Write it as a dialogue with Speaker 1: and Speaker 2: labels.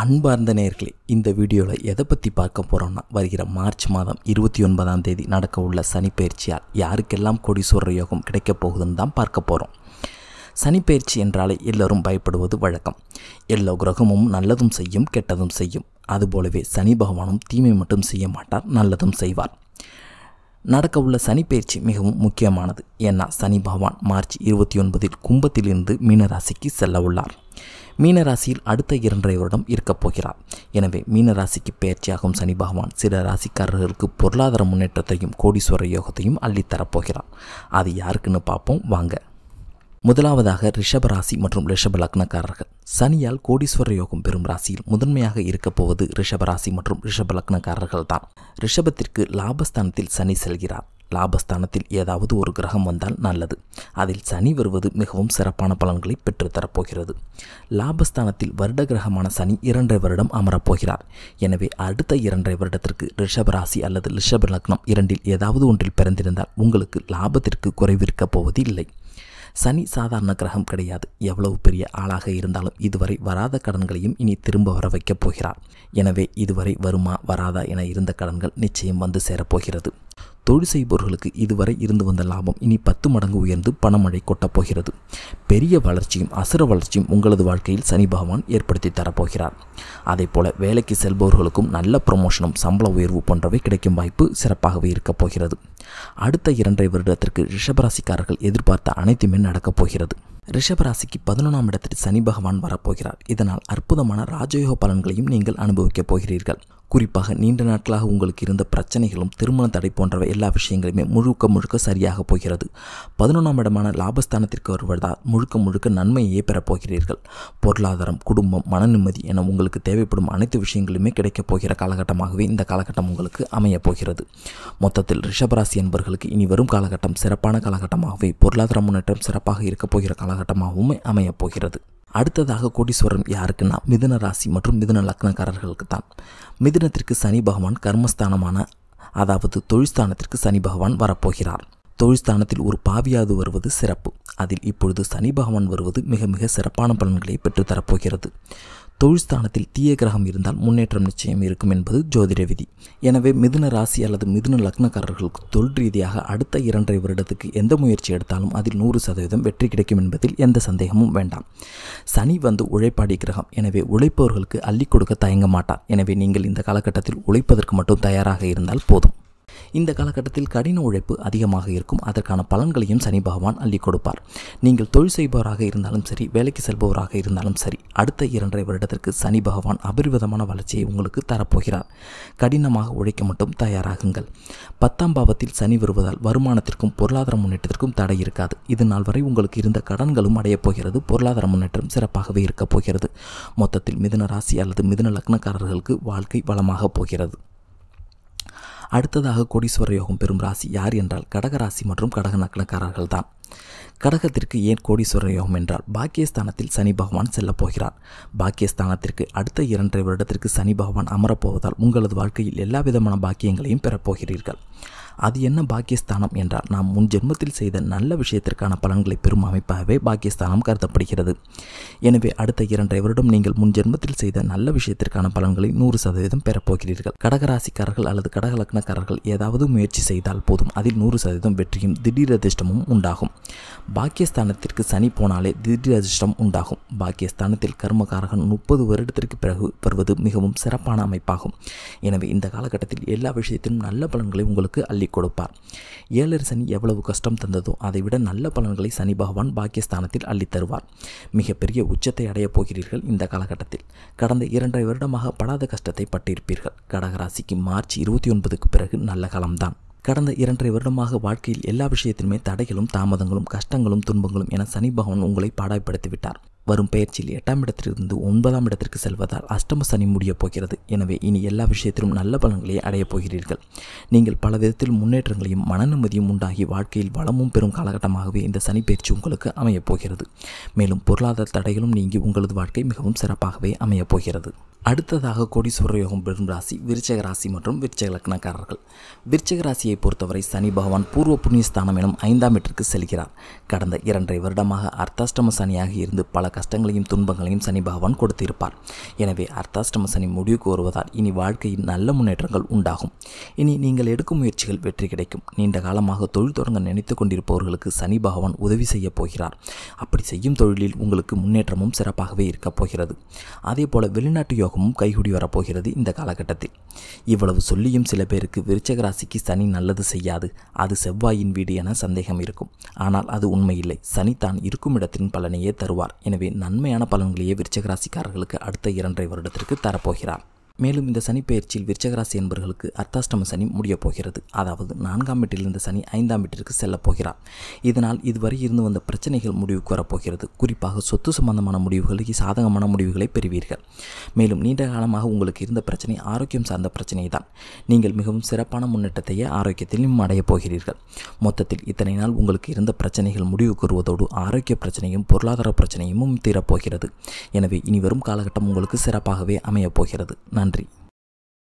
Speaker 1: அன்பார்ந்த நேர்களை இந்த வீடியோவில் எதை பற்றி பார்க்க போகிறோம்னா வருகிற மார்ச் மாதம் இருபத்தி ஒன்பதாம் தேதி நடக்க உள்ள சனிப்பயிற்சியால் யாருக்கெல்லாம் கொடிசூர யோகம் கிடைக்கப் போகுதுன்னு தான் பார்க்க போகிறோம் சனிப்பயிற்சி என்றாலே எல்லோரும் பயப்படுவது வழக்கம் எல்லா கிரகமும் நல்லதும் செய்யும் கெட்டதும் செய்யும் அதுபோலவே சனி பகவானும் தீமை மட்டும் செய்ய மாட்டார் நல்லதும் செய்வார் நடக்க உள்ள சனிப்பயிற்சி மிகவும் முக்கியமானது ஏன்னா சனி பகவான் மார்ச் இருபத்தி ஒன்பதில் கும்பத்திலிருந்து மீனராசிக்கு செல்ல உள்ளார் மீனராசியில் அடுத்த இரண்டரை வருடம் இருக்கப் போகிறார் எனவே மீனராசிக்கு பயிற்சியாகும் சனி பகவான் சில ராசிக்காரர்களுக்கு பொருளாதார முன்னேற்றத்தையும் கோடீஸ்வர யோகத்தையும் அள்ளித்தரப்போகிறார் அது யாருக்குன்னு பார்ப்போம் வாங்க முதலாவதாக ரிஷபராசி மற்றும் ரிஷப லக்னக்காரர்கள் சனியால் கோடீஸ்வர யோகம் பெறும் ராசியில் முதன்மையாக இருக்கப் போவது ரிஷபராசி மற்றும் ரிஷப லக்னக்காரர்கள் தான் ரிஷபத்திற்கு லாபஸ்தானத்தில் சனி செல்கிறார் லாபஸ்தானத்தில் ஏதாவது ஒரு கிரகம் வந்தால் நல்லது அதில் சனி வருவது மிகவும் சிறப்பான பலன்களை பெற்றுத்தரப்போகிறது லாபஸ்தானத்தில் வருட கிரகமான சனி இரண்டரை வருடம் அமரப்போகிறார் எனவே அடுத்த இரண்டரை வருடத்திற்கு ரிஷபராசி அல்லது ரிஷப லக்னம் இரண்டில் ஏதாவது ஒன்றில் பிறந்திருந்தால் உங்களுக்கு லாபத்திற்கு குறைவிருக்கப் போவது இல்லை சனி சாதாரண கிரகம் கிடையாது எவ்வளவு பெரிய ஆளாக இருந்தாலும் இதுவரை வராத கடன்களையும் இனி திரும்ப வர வைக்கப் போகிறார் எனவே இதுவரை வருமா வராதா என இருந்த கடன்கள் நிச்சயம் வந்து சேரப்போகிறது தொழில் செய்பவர்களுக்கு இதுவரை இருந்து வந்த லாபம் இனி பத்து மடங்கு உயர்ந்து பணமழை கொட்டப் போகிறது பெரிய வளர்ச்சியும் அசுர வளர்ச்சியும் உங்களது வாழ்க்கையில் சனி பகவான் ஏற்படுத்தி தரப்போகிறார் அதே போல வேலைக்கு செல்பவர்களுக்கும் நல்ல ப்ரொமோஷனும் சம்பள உயர்வு போன்றவை கிடைக்கும் வாய்ப்பு சிறப்பாகவே இருக்கப் போகிறது அடுத்த இரண்டரை வருடத்திற்கு ரிஷபராசிக்காரர்கள் எதிர்பார்த்த அனைத்துமே நடக்கப் போகிறது ரிஷபராசிக்கு பதினொன்றாம் இடத்தில் சனி பகவான் வரப்போகிறார் இதனால் அற்புதமான ராஜயோக பலன்களையும் நீங்கள் அனுபவிக்கப் போகிறீர்கள் குறிப்பாக நீண்ட நாட்களாக உங்களுக்கு இருந்த பிரச்சனைகளும் திருமண தடை போன்றவை எல்லா விஷயங்களுமே முழுக்க முழுக்க சரியாக போகிறது பதினொன்றாம் இடமான லாபஸ்தானத்திற்கு வருவதால் முழுக்க முழுக்க நன்மையே பெறப்போகிறீர்கள் பொருளாதாரம் குடும்பம் மன நிம்மதி என உங்களுக்கு தேவைப்படும் அனைத்து விஷயங்களுமே கிடைக்கப் போகிற காலகட்டமாகவே இந்த காலகட்டம் உங்களுக்கு அமையப் போகிறது மொத்தத்தில் ரிஷபராசி என்பவர்களுக்கு இனி வரும் காலகட்டம் சிறப்பான காலகட்டமாகவே பொருளாதார முன்னேற்றம் சிறப்பாக இருக்கப் போகிற காலகட்டமாகவும் அமையப் போகிறது அடுத்ததாக கோடீஸ்வரன் யாருக்குன்னா மிதுன ராசி மற்றும் மிதுன லக்னக்காரர்களுக்கு தான் மிதுனத்திற்கு சனி பகவான் கர்மஸ்தானமான அதாவது தொழில்ஸ்தானத்திற்கு சனி பகவான் வரப்போகிறார் தொழில்ஸ்தானத்தில் ஒரு பாவியாது வருவது சிறப்பு அதில் இப்பொழுது சனி பகவான் வருவது மிக மிக சிறப்பான பலன்களை பெற்றுத்தரப்போகிறது தொழில்ஸ்தானத்தில் தீய கிரகம் இருந்தால் முன்னேற்றம் நிச்சயம் இருக்கும் என்பது ஜோதிட விதி எனவே மிதுன ராசி அல்லது மிதுன லக்னக்காரர்களுக்கு தொழில் ரீதியாக அடுத்த இரண்டரை வருடத்துக்கு எந்த முயற்சி எடுத்தாலும் அதில் நூறு சதவீதம் வெற்றி கிடைக்கும் என்பதில் எந்த சந்தேகமும் வேண்டாம் சனி வந்து உழைப்பாடி கிரகம் எனவே உழைப்பவர்களுக்கு அள்ளி கொடுக்க தயங்க மாட்டார் எனவே நீங்கள் இந்த காலகட்டத்தில் உழைப்பதற்கு மட்டும் தயாராக இருந்தால் போதும் இந்த காலகட்டத்தில் கடின உழைப்பு அதிகமாக இருக்கும் அதற்கான பலன்களையும் சனி பகவான் அள்ளி கொடுப்பார் நீங்கள் தொழில் செய்பவராக இருந்தாலும் சரி வேலைக்கு செல்பவராக இருந்தாலும் சரி அடுத்த இரண்டரை வருடத்திற்கு சனி பகவான் அபரிவிதமான வளர்ச்சியை உங்களுக்கு தரப்போகிறார் கடினமாக உழைக்க மட்டும் தயாராகுங்கள் பத்தாம் பாவத்தில் சனி வருவதால் வருமானத்திற்கும் பொருளாதார முன்னேற்றத்திற்கும் தடை இருக்காது இது நாள் வரை உங்களுக்கு இருந்த கடன்களும் அடையப் போகிறது பொருளாதார முன்னேற்றம் சிறப்பாகவே இருக்கப் போகிறது மொத்தத்தில் மிதுன ராசி அல்லது மிதுன லக்னக்காரர்களுக்கு வாழ்க்கை வளமாகப் போகிறது அடுத்ததாக கோடீஸ்வர யோகம் பெறும் ராசி யார் என்றால் கடகராசி மற்றும் கடக நக்கலக்காரர்கள் தான் கடகத்திற்கு ஏன் கோடீஸ்வர யோகம் என்றால் பாக்கியஸ்தானத்தில் சனி பகவான் செல்லப் போகிறார் பாக்கியஸ்தானத்திற்கு அடுத்த இரண்டரை வருடத்திற்கு சனி பகவான் அமரப்போவதால் உங்களது வாழ்க்கையில் எல்லா விதமான பாக்கியங்களையும் பெறப்போகிறீர்கள் அது என்ன பாக்கியஸ்தானம் என்றால் நாம் முன் ஜென்மத்தில் செய்த நல்ல விஷயத்திற்கான பலன்களை பெறும் அமைப்பாகவே பாக்கியஸ்தானம் கருதப்படுகிறது எனவே அடுத்த இரண்டரை வருடம் நீங்கள் முன் ஜென்மத்தில் செய்த நல்ல விஷயத்திற்கான பலன்களை நூறு சதவீதம் பெறப்போகிறீர்கள் கடகராசிக்காரர்கள் அல்லது கடகலக்னக்காரர்கள் ஏதாவது முயற்சி செய்தால் போதும் அதில் நூறு சதவீதம் வெற்றியும் திடீர் அதிர்ஷ்டமும் உண்டாகும் பாக்கியஸ்தானத்திற்கு சனி போனாலே திடீர் அதிர்ஷ்டம் உண்டாகும் பாக்கியஸ்தானத்தில் கர்மகாரகன் முப்பது வருடத்திற்கு பிறகு வருவது மிகவும் சிறப்பான அமைப்பாகும் எனவே இந்த காலகட்டத்தில் எல்லா விஷயத்திலும் நல்ல பலன்களை உங்களுக்கு அள்ளி கொடுப்பார் ஏழரை சனி எவ்வளவு கஷ்டம் தந்ததோ அதைவிட நல்ல பலன்களை சனி பகவான் பாக்கியஸ்தானத்தில் அள்ளித்தருவார் மிகப்பெரிய உச்சத்தை அடையப் போகிறீர்கள் இந்த காலகட்டத்தில் கடந்த இரண்டரை வருடமாக படாத கஷ்டத்தை பட்டிருப்பீர்கள் கடகராசிக்கு மார்ச் இருபத்தி ஒன்பதுக்கு பிறகு நல்ல காலம்தான் கடந்த இரண்டரை வருடமாக வாழ்க்கையில் எல்லா விஷயத்திலுமே தடைகளும் தாமதங்களும் கஷ்டங்களும் துன்பங்களும் என சனி பகவான் உங்களை பாடாய்படுத்தி வரும் பயிற்சியில் எட்டாம் இடத்திலிருந்து ஒன்பதாம் இடத்திற்கு செல்வதால் அஷ்டம சனி முடியப் போகிறது எனவே இனி எல்லா விஷயத்திலும் நல்ல பலன்களை அடையப் போகிறீர்கள் நீங்கள் பல விதத்தில் முன்னேற்றங்களையும் மனநிம்மதியும் உண்டாகி வாழ்க்கையில் வளமும் பெறும் காலகட்டமாகவே இந்த சனி பயிற்சி உங்களுக்கு அமையப் போகிறது மேலும் பொருளாதார தடைகளும் நீங்கி உங்களது வாழ்க்கை மிகவும் சிறப்பாகவே அமையப் போகிறது அடுத்ததாக கோடீஸ்வர யோகம் பெறும் ராசி விருச்சக ராசி மற்றும் விருச்சக லக்னக்காரர்கள் விருச்சக ராசியை பொறுத்தவரை சனி பகவான் பூர்வ புண்ணியஸ்தானம் எனும் ஐந்தாம் இடத்திற்கு செல்கிறார் கடந்த இரண்டரை வருடமாக அர்த்தாஷ்டம சனியாக இருந்து பல கஷ்டங்களையும் துன்பங்களையும் சனி பகவான் கொடுத்திருப்பார் எனவே அர்த்தாஷ்டம சனி முடிவுக்கு வருவதால் இனி வாழ்க்கையில் நல்ல முன்னேற்றங்கள் உண்டாகும் இனி நீங்கள் எடுக்கும் முயற்சிகள் வெற்றி கிடைக்கும் நீண்ட காலமாக தொழில் தொடங்க நினைத்து கொண்டிருப்பவர்களுக்கு சனி பகவான் உதவி செய்யப் போகிறார் அப்படி செய்யும் தொழிலில் உங்களுக்கு முன்னேற்றமும் சிறப்பாகவே இருக்கப் போகிறது அதே போல வெளிநாட்டு யோகமும் கைகூடி வரப்போகிறது இந்த காலகட்டத்தில் இவ்வளவு சொல்லியும் சில பேருக்கு விருச்சக ராசிக்கு சனி நல்லது செய்யாது அது செவ்வாயின் வீடு என சந்தேகம் இருக்கும் ஆனால் அது உண்மையில்லை சனி தான் இருக்கும் இடத்தின் பலனையே தருவார் எனவே நன்மையான பலன்களையே ராசிக்காரர்களுக்கு அடுத்த இரண்டரை வருடத்திற்கு தரப்போகிறார் மேலும் இந்த சனி பயிற்சியில் விருச்சகராசி என்பவர்களுக்கு அர்த்தாஷ்டம சனி முடிய போகிறது அதாவது நான்காம் இருந்த சனி ஐந்தாம் வீட்டிற்கு செல்லப் போகிறார் இதனால் இதுவரை இருந்து வந்த பிரச்சனைகள் முடிவுக்கு வரப்போகிறது குறிப்பாக சொத்து சம்பந்தமான முடிவுகளுக்கு சாதகமான முடிவுகளை பெறுவீர்கள் மேலும் நீண்ட காலமாக உங்களுக்கு இருந்த பிரச்சனை ஆரோக்கியம் சார்ந்த பிரச்சனை தான் நீங்கள் மிகவும் சிறப்பான முன்னேற்றத்தையே ஆரோக்கியத்திலும் அடையப் போகிறீர்கள் மொத்தத்தில் இத்தனை நாள் உங்களுக்கு இருந்த பிரச்சனைகள் முடிவுக்கு வருவதோடு ஆரோக்கிய பிரச்சனையும் பொருளாதார பிரச்சனையும் தீரப்போகிறது எனவே இனி வரும் காலகட்டம் உங்களுக்கு சிறப்பாகவே அமையப் போகிறது நன்றி santri.